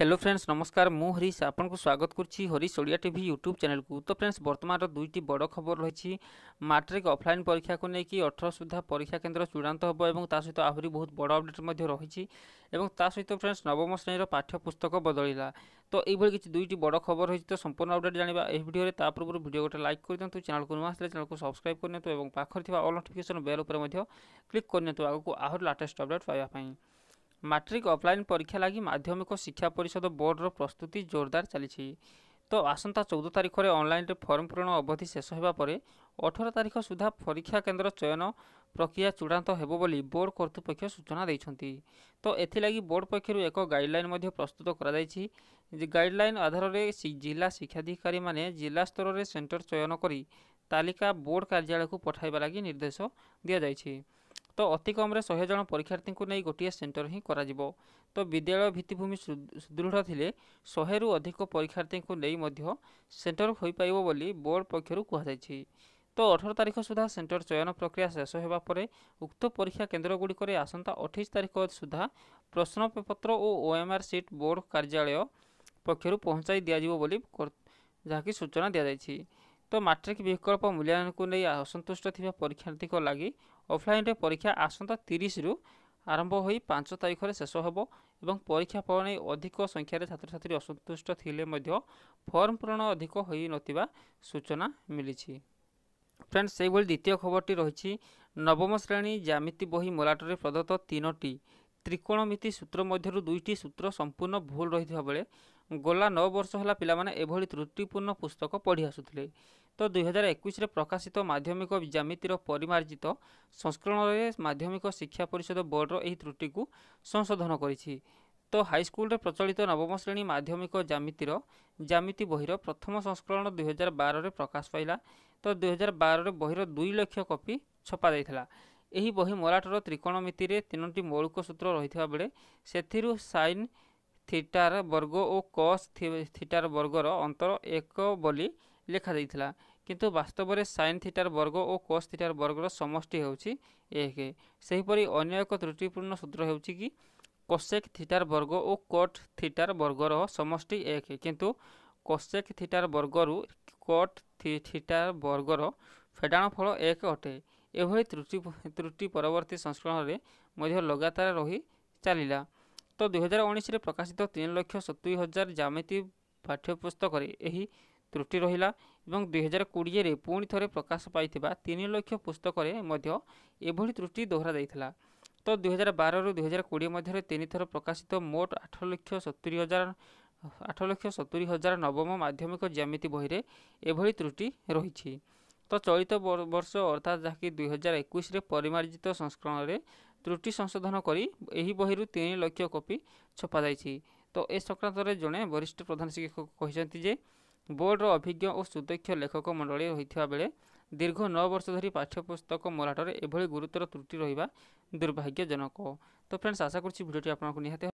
hello friends নমস্কার মু হরিশ আপনার স্বাগত করছি হরিশ ওড়িয়া টিভি ইউট্যুব চ্যানেলকু তো ফ্রেন্ডস বর্তমান দুইটি বড় খবর রয়েছে মাট্রিক অফলাইন পরীক্ষাকে নিয়ে অঠর সুদ্ধা পরীক্ষা কেন্দ্র চূড়ান্ত হব এবং তা সহ আহরি বহু বড় অপডেট রয়েছে এবং তা সহ ফ্রেন্ডস নবম শ্রেণীর পাঠ্যপুস্তক বদলিলা তো এইভাবে কিছু দুইটি বড় খবর রয়েছে তো সম্পূর্ণ অপডেট জাঁয়া এই ভিডিওরে তা পূর্ব ভিডিও গোটে লাইক করে দিও চ্যানেলকে নূ আসলে চ্যানেলকে সবসক্রাইব করে নিও এবং পাখে থাকা অল নোটিফিকেসন বেল উপরে ক্লিক করে নিও আগুক আহরি লাটেস্ট অপডেট পাইবা ମାଟ୍ରିକ୍ ଅଫ୍ଲାଇନ୍ ପରୀକ୍ଷା ଲାଗି ମାଧ୍ୟମିକ ଶିକ୍ଷା ପରିଷଦ ବୋର୍ଡ଼ର ପ୍ରସ୍ତୁତି ଜୋରଦାର ଚାଲିଛି ତ ଆସନ୍ତା ଚଉଦ ତାରିଖରେ ଅନ୍ଲାଇନ୍ରେ ଫର୍ମ ପୂରଣ ଅବଧି ଶେଷ ହେବା ପରେ ଅଠର ତାରିଖ ସୁଦ୍ଧା ପରୀକ୍ଷା କେନ୍ଦ୍ର ଚୟନ ପ୍ରକ୍ରିୟା ଚୂଡ଼ାନ୍ତ ହେବ ବୋଲି ବୋର୍ଡ଼ କର୍ତ୍ତୃପକ୍ଷ ସୂଚନା ଦେଇଛନ୍ତି ତ ଏଥିଲାଗି ବୋର୍ଡ଼ ପକ୍ଷରୁ ଏକ ଗାଇଡ଼ଲାଇନ୍ ମଧ୍ୟ ପ୍ରସ୍ତୁତ କରାଯାଇଛି ଯେ ଗାଇଡ଼ଲାଇନ୍ ଆଧାରରେ ଜିଲ୍ଲା ଶିକ୍ଷାଧିକାରୀମାନେ ଜିଲ୍ଲା ସ୍ତରରେ ସେଣ୍ଟର ଚୟନ କରି ତାଲିକା ବୋର୍ଡ଼ କାର୍ଯ୍ୟାଳୟକୁ ପଠାଇବା ଲାଗି ନିର୍ଦ୍ଦେଶ ଦିଆଯାଇଛି ତ ଅତିକମ୍ରେ ଶହେ ଜଣ ପରୀକ୍ଷାର୍ଥୀଙ୍କୁ ନେଇ ଗୋଟିଏ ସେଣ୍ଟର ହିଁ କରାଯିବ ତ ବିଦ୍ୟାଳୟ ଭିତ୍ତିଭୂମି ସୁଦୃଢ଼ ଥିଲେ ଶହେରୁ ଅଧିକ ପରୀକ୍ଷାର୍ଥୀଙ୍କୁ ନେଇ ମଧ୍ୟ ସେଣ୍ଟର ହୋଇପାରିବ ବୋଲି ବୋର୍ଡ଼ ପକ୍ଷରୁ କୁହାଯାଇଛି ତ ଅଠର ତାରିଖ ସୁଦ୍ଧା ସେଣ୍ଟର ଚୟନ ପ୍ରକ୍ରିୟା ଶେଷ ହେବା ପରେ ଉକ୍ତ ପରୀକ୍ଷା କେନ୍ଦ୍ରଗୁଡ଼ିକରେ ଆସନ୍ତା ଅଠେଇଶ ତାରିଖ ସୁଦ୍ଧା ପ୍ରଶ୍ନପତ୍ର ଓ ଓଏମ୍ଆର୍ ସିଟ୍ ବୋର୍ଡ଼ କାର୍ଯ୍ୟାଳୟ ପକ୍ଷରୁ ପହଞ୍ଚାଇ ଦିଆଯିବ ବୋଲି ଯାହାକି ସୂଚନା ଦିଆଯାଇଛି ତ ମାଟ୍ରିକ୍ ବିକଳ୍ପ ମୂଲ୍ୟାୟନକୁ ନେଇ ଅସନ୍ତୁଷ୍ଟ ଥିବା ପରୀକ୍ଷାର୍ଥୀଙ୍କ ଲାଗି ଅଫ୍ଲାଇନ୍ରେ ପରୀକ୍ଷା ଆସନ୍ତା ତିରିଶରୁ ଆରମ୍ଭ ହୋଇ ପାଞ୍ଚ ତାରିଖରେ ଶେଷ ହେବ ଏବଂ ପରୀକ୍ଷା ଫଳ ନେଇ ଅଧିକ ସଂଖ୍ୟାରେ ଛାତ୍ରଛାତ୍ରୀ ଅସନ୍ତୁଷ୍ଟ ଥିଲେ ମଧ୍ୟ ଫର୍ମ ପୂରଣ ଅଧିକ ହୋଇନଥିବା ସୂଚନା ମିଳିଛି ଫ୍ରେଣ୍ଡ ସେହିଭଳି ଦ୍ୱିତୀୟ ଖବରଟି ରହିଛି ନବମ ଶ୍ରେଣୀ ଜ୍ୟାମିତି ବହି ମୋଲାଟରେ ପ୍ରଦତ୍ତ ତିନୋଟି ত্রিকোণমিতি সূত্র মধ্যে দুইটি সূত্র সম্পূর্ণ ভুল রয়েছে বেড়ে গলা নଅ ବର୍ଷ ହେଲା ପିଲାମାନେ ଏଭଳି ତ୍ରୁଟିପୂର୍ଣ୍ଣ ପୁସ୍ତକ ପଢ଼ି ଆସୁଥିଲେ ତ ଦୁଇହଜାର ଏକୋଇଶରେ ପ୍ରକାଶିତ ମାଧ୍ୟମିକ ଜ୍ୟାମିତିର ପରିମାର୍ଜିତ ସଂସ୍କରଣରେ ମାଧ୍ୟମିକ ଶିକ୍ଷା ପରିଷଦ ବୋର୍ଡ଼ର ଏହି ତ୍ରୁଟିକୁ ସଂଶୋଧନ କରିଛି ତ ହାଇସ୍କୁଲରେ ପ୍ରଚଳିତ ନବମ ଶ୍ରେଣୀ ମାଧ୍ୟମିକ ଜ୍ୟାମିତିର ଜ୍ୟାମିତି ବହିର ପ୍ରଥମ ସଂସ୍କରଣ ଦୁଇହଜାର ବାରରେ ପ୍ରକାଶ ପାଇଲା ତ ଦୁଇହଜାର ବାରରେ ବହିର ଦୁଇ ଲକ୍ଷ କପି ଛପା ଯାଇଥିଲା ଏହି ବହି ମରାଠର ତ୍ରିକୋଣମିତିରେ ତିନୋଟି ମୌଳିକ ସୂତ୍ର ରହିଥିବା ବେଳେ ସେଥିରୁ ସାଇନ୍ ଥିଟାର ବର୍ଗ ଓ କସ୍ ଥିଟାର ବର୍ଗର ଅନ୍ତର ଏକ ବୋଲି ଲେଖାଯାଇଥିଲା କିନ୍ତୁ ବାସ୍ତବରେ ସାଇନ୍ ଥିଟାର ବର୍ଗ ଓ କସ୍ ଥିଟାର ବର୍ଗର ସମଷ୍ଟି ହେଉଛି ଏକ ସେହିପରି ଅନ୍ୟ ଏକ ତ୍ରୁଟିପୂର୍ଣ୍ଣ ସୂତ୍ର ହେଉଛି କି କସେକ୍ ଥିଟାର ବର୍ଗ ଓ କଟ୍ ଥିଟାର ବର୍ଗର ସମଷ୍ଟି ଏକ କିନ୍ତୁ କସେକ୍ ଥିଟାର ବର୍ଗରୁ କଟ୍ ଥିଟାର ବର୍ଗର ଫେଡ଼ାଣ ଫଳ ଏକ ଅଟେ ଏଭଳି ତ୍ରୁଟି ତ୍ରୁଟି ପରବର୍ତ୍ତୀ ସଂସ୍କରଣରେ ମଧ୍ୟ ଲଗାତାର ରହି ଚାଲିଲା ତ ଦୁଇହଜାର ଉଣେଇଶରେ ପ୍ରକାଶିତ ତିନି ଲକ୍ଷ ସତୁରି ହଜାର ଜ୍ୟାମିତି ପାଠ୍ୟପୁସ୍ତକରେ ଏହି ତ୍ରୁଟି ରହିଲା ଏବଂ ଦୁଇହଜାର କୋଡ଼ିଏରେ ପୁଣି ଥରେ ପ୍ରକାଶ ପାଇଥିବା ତିନି ଲକ୍ଷ ପୁସ୍ତକରେ ମଧ୍ୟ ଏଭଳି ତ୍ରୁଟି ଦୋହରାଯାଇଥିଲା ତ ଦୁଇହଜାର ବାରରୁ ଦୁଇହଜାର କୋଡ଼ିଏ ମଧ୍ୟରେ ତିନିଥର ପ୍ରକାଶିତ ମୋଟ ଆଠ ଲକ୍ଷ ସତୁରି ହଜାର ଆଠ ଲକ୍ଷ ସତୁରି ହଜାର ନବମ ମାଧ୍ୟମିକ ଜ୍ୟାମିତି ବହିରେ ଏଭଳି ତ୍ରୁଟି ରହିଛି ତ ଚଳିତ ବର୍ଷ ଅର୍ଥାତ୍ ଯାହାକି ଦୁଇ ହଜାର ଏକୋଇଶରେ ପରିମାର୍ଜିତ ସଂସ୍କରଣରେ ତ୍ରୁଟି ସଂଶୋଧନ କରି ଏହି ବହିରୁ ତିନି ଲକ୍ଷ କପି ଛପାଯାଇଛି ତ ଏ ସଂକ୍ରାନ୍ତରେ ଜଣେ ବରିଷ୍ଠ ପ୍ରଧାନ ଶିକ୍ଷକ କହିଛନ୍ତି ଯେ ବୋର୍ଡ଼ର ଅଭିଜ୍ଞ ଓ ସୁଦକ୍ଷ ଲେଖକ ମଣ୍ଡଳୀ ରହିଥିବା ବେଳେ ଦୀର୍ଘ ନଅ ବର୍ଷ ଧରି ପାଠ୍ୟପୁସ୍ତକ ମରାଠରେ ଏଭଳି ଗୁରୁତର ତ୍ରୁଟି ରହିବା ଦୁର୍ଭାଗ୍ୟଜନକ ତ ଫ୍ରେଣ୍ଡସ୍ ଆଶା କରୁଛି ଭିଡ଼ିଓଟି ଆପଣଙ୍କୁ ନିହାତି